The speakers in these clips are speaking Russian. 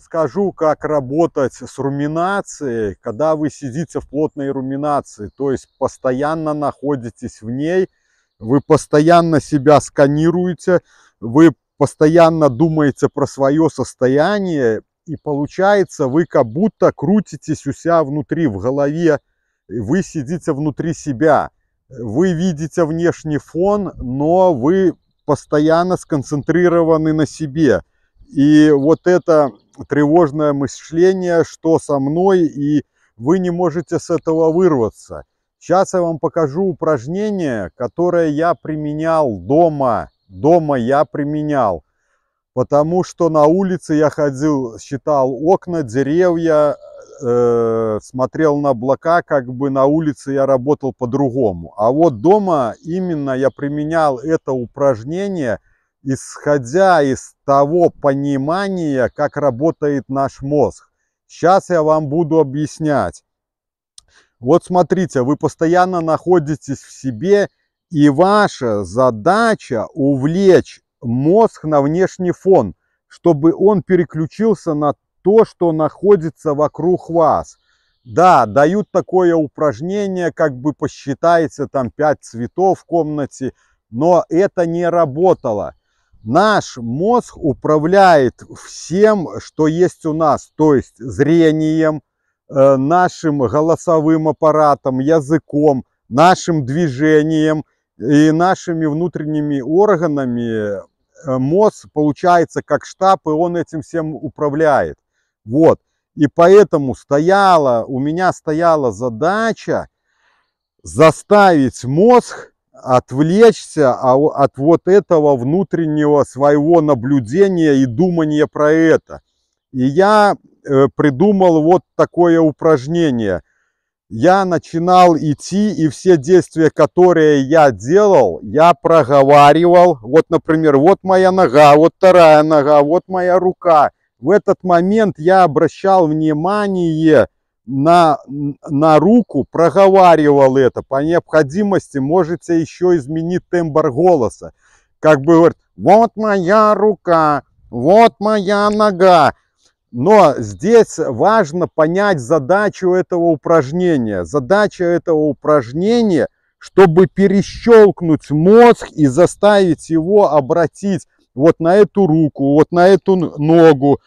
Скажу, как работать с руминацией, когда вы сидите в плотной руминации, то есть постоянно находитесь в ней, вы постоянно себя сканируете, вы постоянно думаете про свое состояние, и получается, вы как будто крутитесь у себя внутри, в голове, вы сидите внутри себя, вы видите внешний фон, но вы постоянно сконцентрированы на себе – и вот это тревожное мышление, что со мной, и вы не можете с этого вырваться. Сейчас я вам покажу упражнение, которое я применял дома. Дома я применял, потому что на улице я ходил, считал окна, деревья, э, смотрел на облака, как бы на улице я работал по-другому. А вот дома именно я применял это упражнение – исходя из того понимания, как работает наш мозг. Сейчас я вам буду объяснять. Вот смотрите, вы постоянно находитесь в себе, и ваша задача увлечь мозг на внешний фон, чтобы он переключился на то, что находится вокруг вас. Да, дают такое упражнение, как бы посчитайте там пять цветов в комнате, но это не работало. Наш мозг управляет всем, что есть у нас, то есть зрением, э, нашим голосовым аппаратом, языком, нашим движением и нашими внутренними органами. Э, мозг получается как штаб, и он этим всем управляет. Вот. И поэтому стояла, у меня стояла задача заставить мозг отвлечься а от вот этого внутреннего своего наблюдения и думания про это. И я э, придумал вот такое упражнение. Я начинал идти, и все действия, которые я делал, я проговаривал. Вот, например, вот моя нога, вот вторая нога, вот моя рука. В этот момент я обращал внимание на, на руку проговаривал это. По необходимости можете еще изменить тембр голоса. Как бы говорит, вот моя рука, вот моя нога. Но здесь важно понять задачу этого упражнения. Задача этого упражнения, чтобы перещелкнуть мозг и заставить его обратить вот на эту руку, вот на эту ногу,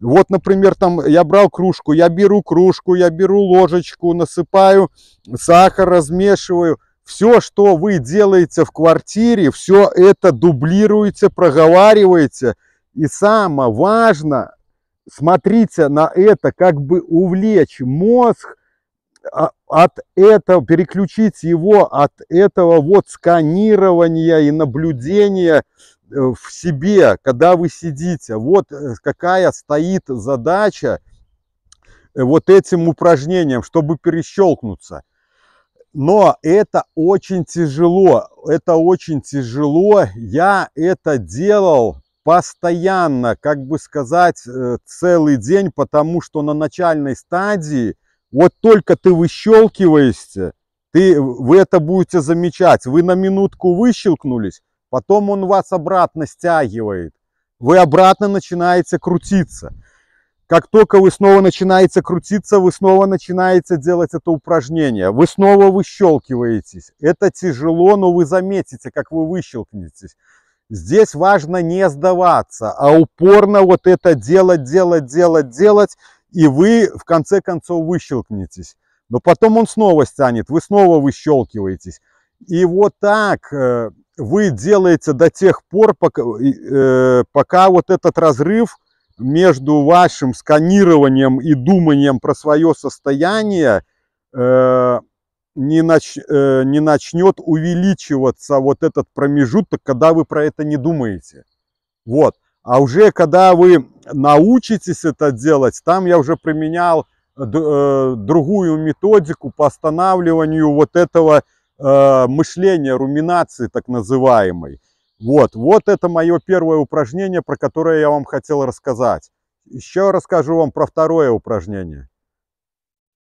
вот, например, там я брал кружку, я беру кружку, я беру ложечку, насыпаю сахар, размешиваю. Все, что вы делаете в квартире, все это дублируете, проговариваете. И самое важное, смотрите на это, как бы увлечь мозг а, от этого, переключить его от этого вот сканирования и наблюдения Э, в себе, когда вы сидите. Вот э, какая стоит задача э, вот этим упражнением, чтобы перещелкнуться. Но это очень тяжело, это очень тяжело. Я это делал постоянно, как бы сказать, целый день, потому что на начальной стадии вот только ты выщелкиваешься, ты, вы это будете замечать. Вы на минутку выщелкнулись, потом он вас обратно стягивает, вы обратно начинаете крутиться. Как только вы снова начинаете крутиться, вы снова начинаете делать это упражнение. Вы снова выщелкиваетесь. Это тяжело, но вы заметите, как вы выщелкнетесь. Здесь важно не сдаваться, а упорно вот это делать, делать, делать, делать, и вы в конце концов выщелкнетесь. Но потом он снова стянет, вы снова выщелкиваетесь. И вот так э, вы делаете до тех пор, пока, э, пока вот этот разрыв между вашим сканированием и думанием про свое состояние э, не, нач, э, не начнет увеличиваться вот этот промежуток, когда вы про это не думаете. Вот. А уже когда вы научитесь это делать, там я уже применял э, другую методику по останавливанию вот этого Э, мышления, руминации так называемой. Вот, вот это мое первое упражнение, про которое я вам хотел рассказать. Еще расскажу вам про второе упражнение.